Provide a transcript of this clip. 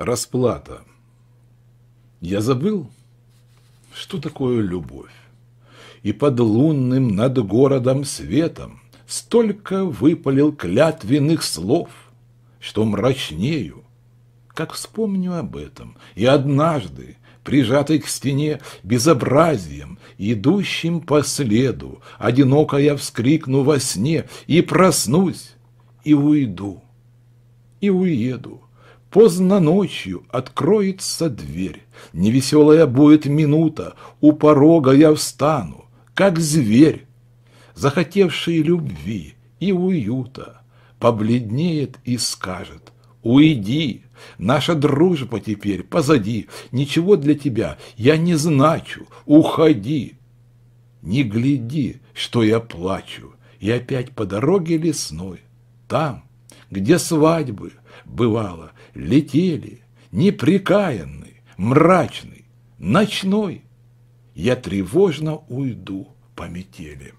Расплата. Я забыл, что такое любовь. И под лунным над городом светом Столько выпалил клятвенных слов, Что мрачнею, как вспомню об этом, И однажды, прижатый к стене безобразием, идущим по следу, одиноко я вскрикну во сне и проснусь, и уйду, и уеду Поздно ночью откроется дверь, Невеселая будет минута, У порога я встану, как зверь, Захотевший любви и уюта, Побледнеет и скажет «Уйди, наша дружба теперь позади, Ничего для тебя я не значу, уходи!» Не гляди, что я плачу, И опять по дороге лесной, там, где свадьбы, бывало, летели, непрекаянный, мрачный, ночной. Я тревожно уйду по метели.